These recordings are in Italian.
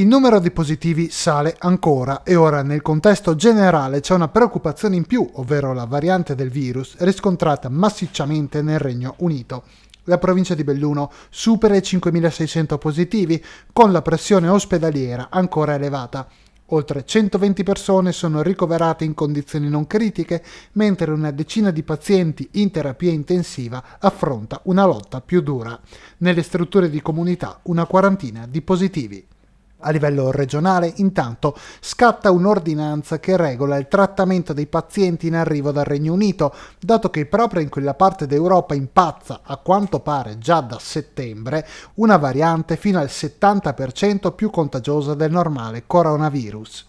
il numero di positivi sale ancora e ora nel contesto generale c'è una preoccupazione in più, ovvero la variante del virus riscontrata massicciamente nel Regno Unito. La provincia di Belluno supera i 5.600 positivi, con la pressione ospedaliera ancora elevata. Oltre 120 persone sono ricoverate in condizioni non critiche, mentre una decina di pazienti in terapia intensiva affronta una lotta più dura. Nelle strutture di comunità una quarantina di positivi. A livello regionale, intanto, scatta un'ordinanza che regola il trattamento dei pazienti in arrivo dal Regno Unito, dato che proprio in quella parte d'Europa impazza, a quanto pare già da settembre, una variante fino al 70% più contagiosa del normale coronavirus.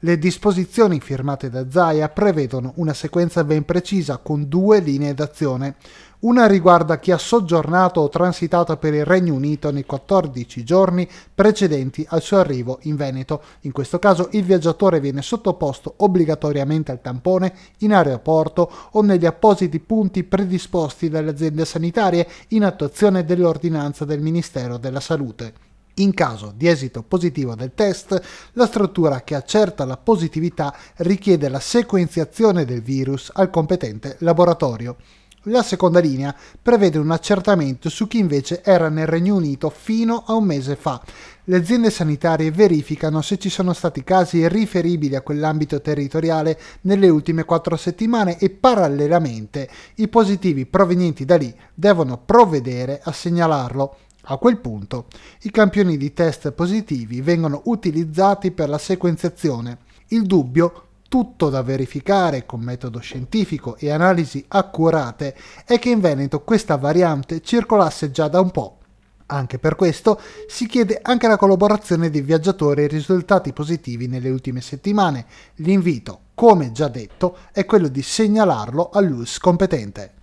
Le disposizioni firmate da Zaia prevedono una sequenza ben precisa con due linee d'azione. Una riguarda chi ha soggiornato o transitato per il Regno Unito nei 14 giorni precedenti al suo arrivo in Veneto. In questo caso il viaggiatore viene sottoposto obbligatoriamente al tampone in aeroporto o negli appositi punti predisposti dalle aziende sanitarie in attuazione dell'ordinanza del Ministero della Salute. In caso di esito positivo del test, la struttura che accerta la positività richiede la sequenziazione del virus al competente laboratorio. La seconda linea prevede un accertamento su chi invece era nel Regno Unito fino a un mese fa. Le aziende sanitarie verificano se ci sono stati casi riferibili a quell'ambito territoriale nelle ultime quattro settimane e parallelamente i positivi provenienti da lì devono provvedere a segnalarlo. A quel punto i campioni di test positivi vengono utilizzati per la sequenziazione. Il dubbio, tutto da verificare con metodo scientifico e analisi accurate, è che in Veneto questa variante circolasse già da un po'. Anche per questo si chiede anche la collaborazione dei viaggiatori risultati positivi nelle ultime settimane. L'invito, come già detto, è quello di segnalarlo all'US competente.